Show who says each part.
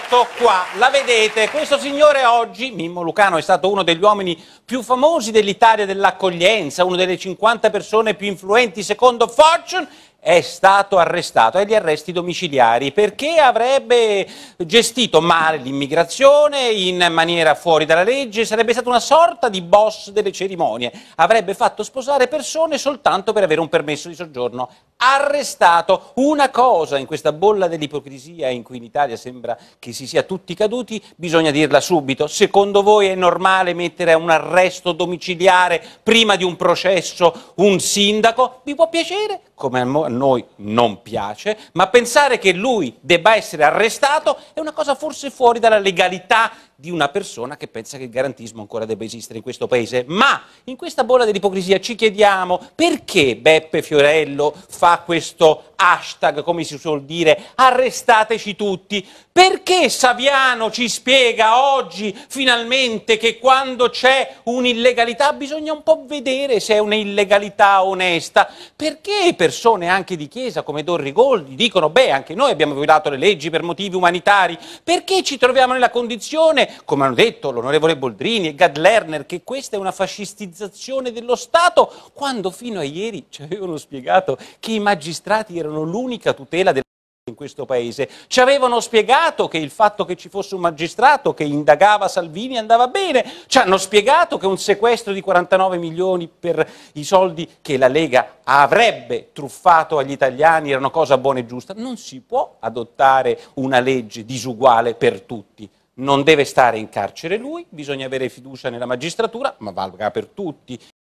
Speaker 1: foto qua, la vedete, questo signore oggi, Mimmo Lucano, è stato uno degli uomini più famosi dell'Italia dell'accoglienza, una delle 50 persone più influenti secondo Fortune, è stato arrestato agli arresti domiciliari perché avrebbe gestito male l'immigrazione in maniera fuori dalla legge, sarebbe stato una sorta di boss delle cerimonie, avrebbe fatto sposare persone soltanto per avere un permesso di soggiorno arrestato. Una cosa in questa bolla dell'ipocrisia in cui in Italia sembra che si sia tutti caduti, bisogna dirla subito. Secondo voi è normale mettere a un arresto domiciliare prima di un processo un sindaco? Vi può piacere, come a noi non piace, ma pensare che lui debba essere arrestato è una cosa forse fuori dalla legalità di una persona che pensa che il garantismo ancora debba esistere in questo paese. Ma in questa bolla dell'ipocrisia ci chiediamo perché Beppe Fiorello fa questo hashtag, come si suol dire, arrestateci tutti? Perché Saviano ci spiega oggi finalmente che quando c'è un'illegalità bisogna un po' vedere se è un'illegalità onesta? Perché persone anche di Chiesa come Dorri Goldi dicono beh anche noi abbiamo violato le leggi per motivi umanitari? Perché ci troviamo nella condizione come hanno detto l'onorevole Boldrini e Gad Lerner, che questa è una fascistizzazione dello Stato, quando fino a ieri ci avevano spiegato che i magistrati erano l'unica tutela del in questo paese. Ci avevano spiegato che il fatto che ci fosse un magistrato che indagava Salvini andava bene, ci hanno spiegato che un sequestro di 49 milioni per i soldi che la Lega avrebbe truffato agli italiani era una cosa buona e giusta. Non si può adottare una legge disuguale per tutti non deve stare in carcere lui, bisogna avere fiducia nella magistratura, ma valga per tutti,